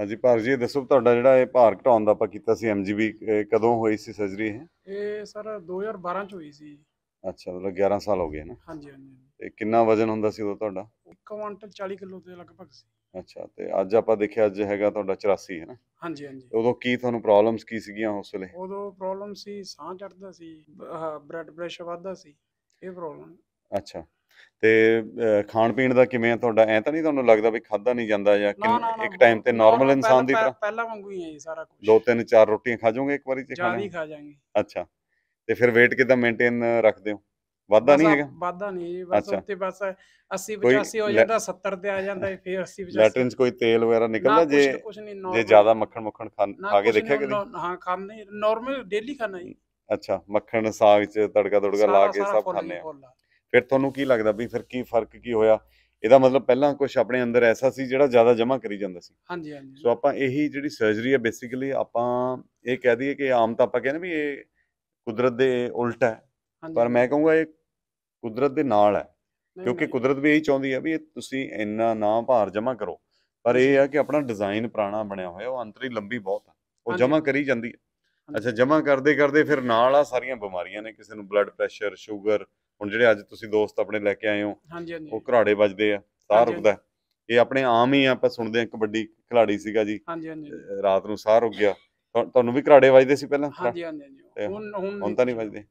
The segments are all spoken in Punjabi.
ਹਾਂਜੀ ਭਾਰ ਜੀ ਦੱਸੋ ਤੁਹਾਡਾ ਜਿਹੜਾ ਇਹ ਭਾਰ ਘਟਾਉਣ ਦਾ ਆਪਾਂ ਕੀਤਾ ਸੀ ਐਮਜੀਬੀ ਕਦੋਂ ਹੋਈ ਸੀ ਸਰਜਰੀ ਇਹ ਇਹ ਸਰ 2012 ਚ ਹੋਈ ਸੀ ਅੱਛਾ ਮਤਲਬ 11 ਸਾਲ ਹੋ ਗਏ ਨਾ ਹਾਂਜੀ ਹਾਂਜੀ ਤੇ ਕਿੰਨਾ ਵਜ਼ਨ ਹੁੰਦਾ ਸੀ ਉਦੋਂ ਤੁਹਾਡਾ 1 ਕੁਇੰਟਲ 40 ਕਿਲੋ ਦੇ ਲਗਭਗ ਸੀ ਅੱਛਾ ਤੇ ਅੱਜ ਆਪਾਂ ਦੇਖਿਆ ਅੱਜ ਹੈਗਾ ਤੁਹਾਡਾ 84 ਹੈ ਨਾ ਹਾਂਜੀ ਹਾਂਜੀ ਉਦੋਂ ਕੀ ਤੁਹਾਨੂੰ ਪ੍ਰੋਬਲਮਸ ਕੀ ਸੀਗੀਆਂ ਉਸ ਵੇਲੇ ਉਦੋਂ ਪ੍ਰੋਬਲਮ ਸੀ ਸਾਹ ਚੜਦਾ ਸੀ ਬਲੱਡ ਪ੍ਰੈਸ਼ਰ ਵੱਧਦਾ ਸੀ ਇਹ ਪ੍ਰੋਬਲਮ ਅੱਛਾ ਤੇ ਖਾਣ ਪੀਣ ਦਾ ਕਿਵੇਂ ਆ ਤੁਹਾਡਾ ਐ ਤਾਂ ਨਹੀਂ ਤੁਹਾਨੂੰ ਲੱਗਦਾ ਵੀ ਖਾਦਾ ਨਹੀਂ ਜਾਂਦਾ ਜਾਂ ਕਿ ਇੱਕ ਟਾਈਮ ਤੇ ਨਾਰਮਲ ਇਨਸਾਨ ਦੀ ਤਰ੍ਹਾਂ ਪਹਿਲਾਂ ਵਾਂਗੂ ਹੀ ਹੈ ਜੀ ਸਾਰਾ ਕੁਝ ਦੋ ਤਿੰਨ ਚਾਰ ਰੋਟੀਆਂ ਖਾ ਜਾਓਗੇ ਇੱਕ ਵਾਰੀ ਚ ਖਾਣਾ ਜਾਂ ਨਹੀਂ ਖਾ ਜਾਾਂਗੇ ਅੱਛਾ ਤੇ ਫਿਰ weight ਕਿਦਾਂ ਮੇਨਟੇਨ ਰੱਖਦੇ ਹੋ ਵਾਧਾ ਨਹੀਂ ਹੈਗਾ ਵਾਧਾ ਨਹੀਂ ਜੀ ਬਸ ਉੱਤੇ ਬਸ 80 85 ਹੋ ਜਾਂਦਾ 70 ਤੇ ਆ ਜਾਂਦਾ ਫੇਰ ਫਿਰ 80 85 ਲੈਟਰਨ ਕੋਈ ਤੇਲ ਵਗੈਰਾ ਨਿਕਲਦਾ ਜੇ ਜੇ ਜ਼ਿਆਦਾ ਮੱਖਣ ਮੱਖਣ ਖਾ ਕੇ ਦੇਖਿਆ ਕਿ ਕਦੇ ਨਾ- ਹਾਂ ਖਾਂਦੇ ਨਾਰਮਲ ਡੇਲੀ ਖਾਣਾ ਜੀ ਅੱਛਾ ਮੱਖਣ ਸਾਗ ਚ ਤੜਕਾ ਤੜਕਾ ਲਾ ਕੇ ਸਭ ਖਾਣੇ ਖਾਂਦੇ ਆ। ਫਿਰ ਤੁਹਾਨੂੰ ਕੀ ਲੱਗਦਾ ਵੀ ਫਿਰ ਕੀ ਫਰਕ ਕੀ ਹੋਇਆ ਇਹਦਾ ਮਤਲਬ ਪਹਿਲਾਂ ਕੁਝ ਆਪਣੇ ਅੰਦਰ ਐਸਾ ਸੀ ਜਿਹੜਾ ਜ਼ਿਆਦਾ ਜਮਾ ਕਰੀ ਜਾਂਦਾ ਸੀ ਹਾਂਜੀ ਹਾਂਜੀ ਸੋ ਆਪਾਂ ਇਹੀ ਜਿਹੜੀ ਸਰਜਰੀ ਹੈ ਬੇਸਿਕਲੀ ਆਪਾਂ ਇਹ ਕਹਿ ਦਈਏ ਕਿ ਆਮ ਤਾਂ ਆਪਾਂ ਕਹਿੰਦੇ ਵੀ ਇਹ ਕੁਦਰਤ ਦੇ ਉਲਟ ਹੈ ਪਰ ਮੈਂ ਕਹੂੰਗਾ ਇਹ ਕੁਦਰਤ ਦੇ ਨਾਲ ਹੈ ਕਿਉਂਕਿ ਕੁਦਰਤ ਵੀ ਇਹੀ ਚਾਹੁੰਦੀ ਹੈ ਵੀ ਤੁਸੀਂ ਇੰਨਾ ਨਾ ਭਾਰ ਜਮਾ ਕਰੋ ਪਰ ਇਹ ਹੈ ਕਿ ਆਪਣਾ ਡਿਜ਼ਾਈਨ ਪੁਰਾਣਾ ਬਣਿਆ ਹੋਇਆ ਉਹ ਅੰਤਰੀ ਲੰਬੀ ਬਹੁਤ ਹੈ ਉਹ ਜਮਾ ਕਰੀ ਜਾਂਦੀ ਹੈ ਅੱਛਾ ਜਮਾ ਕਰਦੇ ਕਰਦੇ ਫਿਰ ਨਾਲ ਆ ਸਾਰੀਆਂ ਬਿਮਾਰੀਆਂ ਨੇ ਕਿਸੇ ਨੂੰ ਬਲੱਡ ਪ੍ਰੈਸ਼ਰ ਸ਼ੂਗਰ ਹੁਣ ਜਿਹੜੇ ਅੱਜ ਤੁਸੀਂ ਦੋਸਤ ਆਪਣੇ ਲੈ ਕੇ ਆਏ ਹੋ ਹਾਂਜੀ ਹਾਂਜੀ ਉਹ ਘਰਾੜੇ ਵੱਜਦੇ ਆ ਸਾਹ ਰੁਕਦਾ ਇਹ ਆਪਣੇ ਆਮ ਹੀ ਆਪਾਂ ਸੁਣਦੇ ਆ ਕਬੱਡੀ ਖਿਡਾਰੀ ਸੀਗਾ ਜੀ ਹਾਂਜੀ ਹਾਂਜੀ ਰਾਤ ਨੂੰ ਸਾਹ ਰੁਕ ਗਿਆ ਤੁਹਾਨੂੰ ਵੀ ਘਰਾੜੇ ਵੱਜਦੇ ਸੀ ਪਹਿਲਾਂ ਹਾਂਜੀ ਹਾਂਜੀ ਹੁਣ ਹੁਣ ਤਾਂ ਨਹੀਂ ਵੱਜਦੇ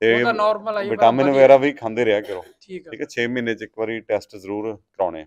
ਤੇ ਨਾਰਮਲ ਆ ਵਿਟਾਮਿਨ ਵਗੈਰਾ ਵੀ ਖਾਂਦੇ ਰਿਹਾ ਕਰੋ ਠੀਕ ਹੈ 6 ਮਹੀਨੇ ਚ ਇੱਕ ਵਾਰੀ ਟੈਸਟ ਜ਼ਰੂਰ ਕਰਾਉਣੇ